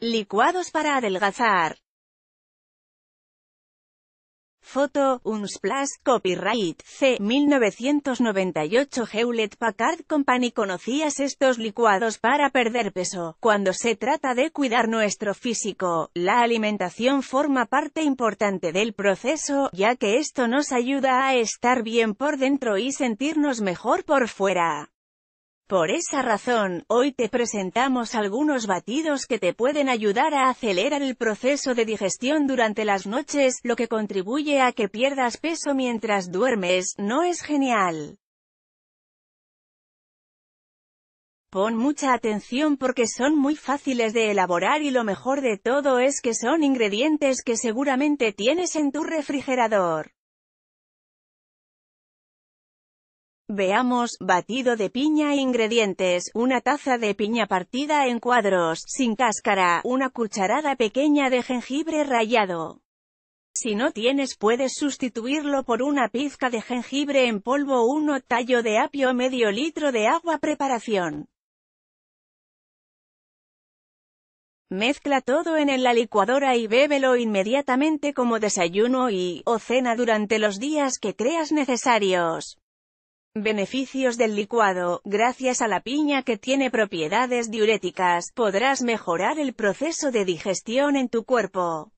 Licuados para adelgazar. Foto, Unsplash, Copyright, C. 1998 Hewlett Packard Company Conocías estos licuados para perder peso. Cuando se trata de cuidar nuestro físico, la alimentación forma parte importante del proceso, ya que esto nos ayuda a estar bien por dentro y sentirnos mejor por fuera. Por esa razón, hoy te presentamos algunos batidos que te pueden ayudar a acelerar el proceso de digestión durante las noches, lo que contribuye a que pierdas peso mientras duermes, ¿no es genial? Pon mucha atención porque son muy fáciles de elaborar y lo mejor de todo es que son ingredientes que seguramente tienes en tu refrigerador. Veamos, batido de piña e Ingredientes, una taza de piña partida en cuadros, sin cáscara, una cucharada pequeña de jengibre rallado. Si no tienes puedes sustituirlo por una pizca de jengibre en polvo 1 tallo de apio medio litro de agua Preparación Mezcla todo en la licuadora y bébelo inmediatamente como desayuno y, o cena durante los días que creas necesarios. Beneficios del licuado. Gracias a la piña que tiene propiedades diuréticas, podrás mejorar el proceso de digestión en tu cuerpo.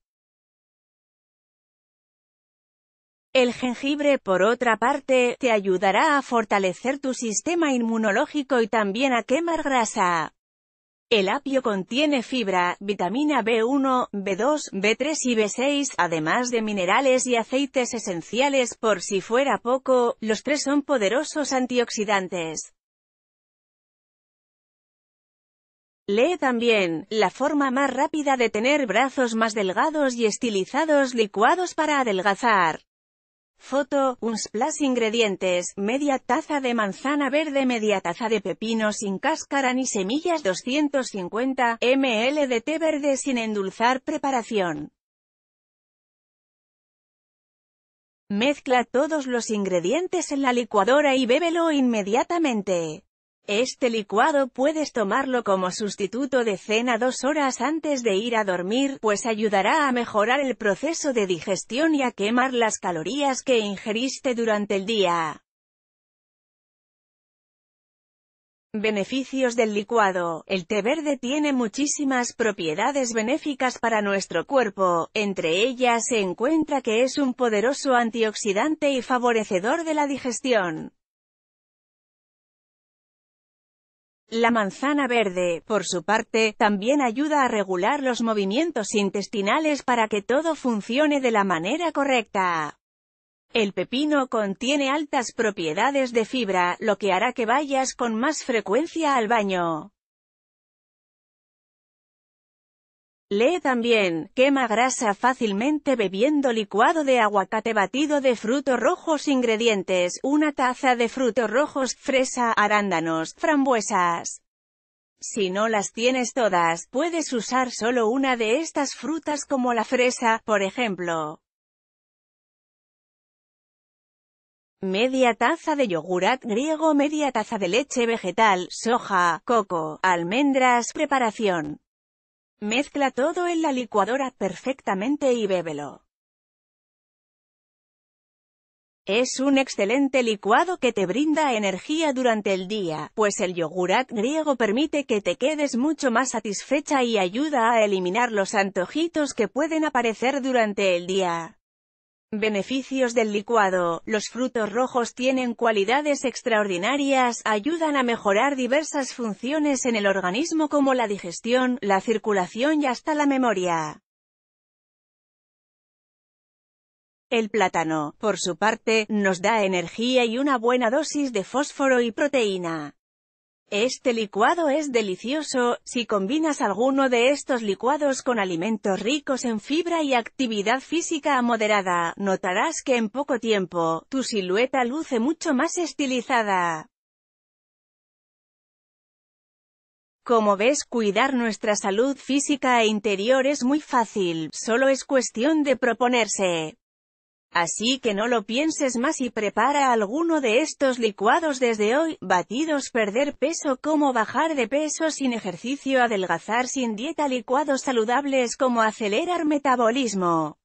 El jengibre, por otra parte, te ayudará a fortalecer tu sistema inmunológico y también a quemar grasa. El apio contiene fibra, vitamina B1, B2, B3 y B6, además de minerales y aceites esenciales por si fuera poco, los tres son poderosos antioxidantes. Lee también, la forma más rápida de tener brazos más delgados y estilizados licuados para adelgazar. Foto, un splash ingredientes, media taza de manzana verde, media taza de pepino sin cáscara ni semillas 250 ml de té verde sin endulzar preparación. Mezcla todos los ingredientes en la licuadora y bébelo inmediatamente. Este licuado puedes tomarlo como sustituto de cena dos horas antes de ir a dormir, pues ayudará a mejorar el proceso de digestión y a quemar las calorías que ingeriste durante el día. Beneficios del licuado. El té verde tiene muchísimas propiedades benéficas para nuestro cuerpo, entre ellas se encuentra que es un poderoso antioxidante y favorecedor de la digestión. La manzana verde, por su parte, también ayuda a regular los movimientos intestinales para que todo funcione de la manera correcta. El pepino contiene altas propiedades de fibra, lo que hará que vayas con más frecuencia al baño. Lee también, quema grasa fácilmente bebiendo licuado de aguacate batido de frutos rojos ingredientes, una taza de frutos rojos, fresa, arándanos, frambuesas. Si no las tienes todas, puedes usar solo una de estas frutas como la fresa, por ejemplo. media taza de yogurat griego media taza de leche vegetal, soja, coco, almendras, preparación. Mezcla todo en la licuadora perfectamente y bébelo. Es un excelente licuado que te brinda energía durante el día, pues el yogurat griego permite que te quedes mucho más satisfecha y ayuda a eliminar los antojitos que pueden aparecer durante el día. Beneficios del licuado. Los frutos rojos tienen cualidades extraordinarias, ayudan a mejorar diversas funciones en el organismo como la digestión, la circulación y hasta la memoria. El plátano, por su parte, nos da energía y una buena dosis de fósforo y proteína. Este licuado es delicioso, si combinas alguno de estos licuados con alimentos ricos en fibra y actividad física moderada, notarás que en poco tiempo, tu silueta luce mucho más estilizada. Como ves, cuidar nuestra salud física e interior es muy fácil, solo es cuestión de proponerse. Así que no lo pienses más y prepara alguno de estos licuados desde hoy, batidos perder peso como bajar de peso sin ejercicio adelgazar sin dieta licuados saludables como acelerar metabolismo.